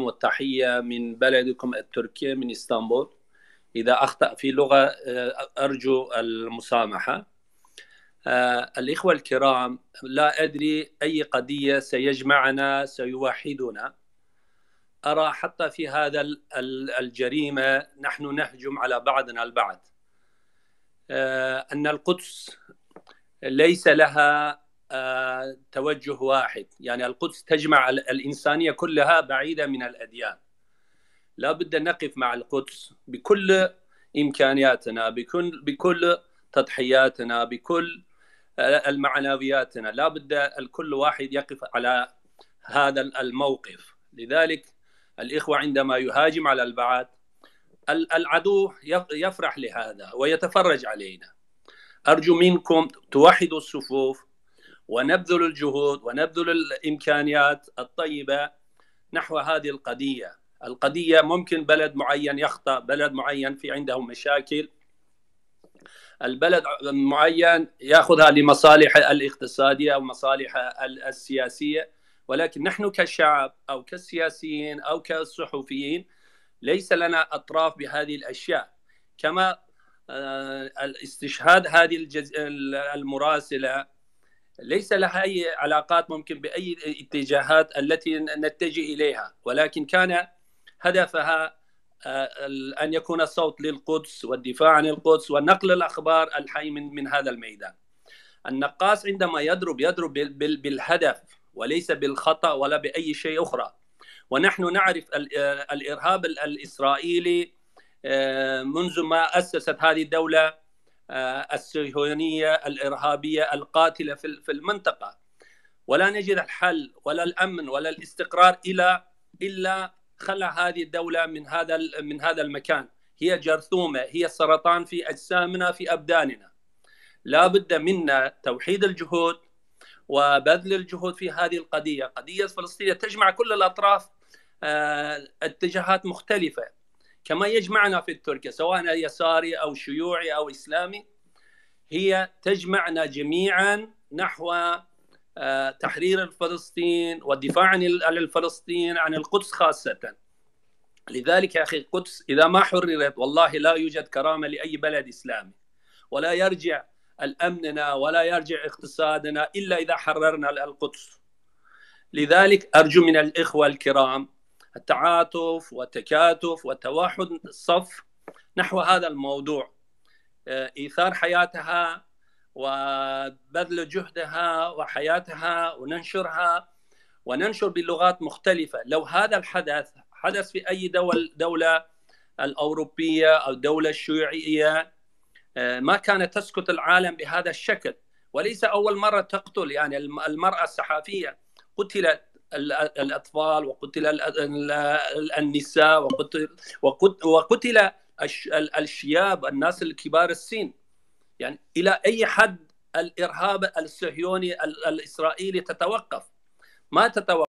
والتحية من بلدكم التركية من إسطنبول إذا أخطأ في لغة آه، أرجو المسامحة آه، الإخوة الكرام لا أدري أي قضية سيجمعنا سيوحدنا أرى حتى في هذا الجريمة نحن نهجم على بعضنا البعض آه، أن القدس ليس لها توجه واحد يعني القدس تجمع الإنسانية كلها بعيدة من الأديان لا بد أن نقف مع القدس بكل إمكانياتنا بكل, بكل تضحياتنا بكل آه، المعنوياتنا لا بد الكل واحد يقف على هذا الموقف لذلك الإخوة عندما يهاجم على البعض العدو يفرح لهذا ويتفرج علينا أرجو منكم توحدوا الصفوف ونبذل الجهود ونبذل الامكانيات الطيبه نحو هذه القضيه، القضيه ممكن بلد معين يخطا، بلد معين في عندهم مشاكل البلد معين ياخذها لمصالح الاقتصاديه او السياسيه ولكن نحن كشعب او كسياسيين او كصحفيين ليس لنا اطراف بهذه الاشياء كما آه، استشهاد هذه المراسله ليس لها اي علاقات ممكن باي اتجاهات التي نتجه اليها ولكن كان هدفها آه، ان يكون الصوت للقدس والدفاع عن القدس ونقل الاخبار الحي من من هذا الميدان. النقاص عندما يضرب يضرب بالهدف وليس بالخطا ولا باي شيء اخرى. ونحن نعرف آه، الارهاب الاسرائيلي آه، منذ ما اسست هذه الدوله آه، الصهيونيه الارهابيه القاتله في المنطقه ولا نجد الحل ولا الامن ولا الاستقرار الى الا خلع هذه الدوله من هذا من هذا المكان هي جرثومه هي سرطان في اجسامنا في ابداننا لا بد منا توحيد الجهود وبذل الجهود في هذه القضيه قضيه فلسطينيه تجمع كل الاطراف آه، اتجاهات مختلفه كما يجمعنا في التركيا سواء يساري او شيوعي او اسلامي هي تجمعنا جميعا نحو آه، تحرير فلسطين والدفاع عن الفلسطين عن القدس خاصه لذلك يا اخي القدس اذا ما حررت والله لا يوجد كرامه لاي بلد اسلامي ولا يرجع الامننا ولا يرجع اقتصادنا الا اذا حررنا القدس لذلك ارجو من الاخوه الكرام التعاطف والتكاتف والتوحد الصف نحو هذا الموضوع آه، إيثار حياتها وبذل جهدها وحياتها وننشرها وننشر بلغات مختلفة لو هذا الحدث حدث في أي دول دولة الأوروبية أو الدولة الشيوعية آه، ما كانت تسكت العالم بهذا الشكل وليس أول مرة تقتل يعني المرأة الصحافية قتلت الأطفال وقتل النساء وقتل, وقتل الشياب الناس الكبار السن يعني إلى أي حد الإرهاب الصهيوني الإسرائيلي تتوقف ما تتوقف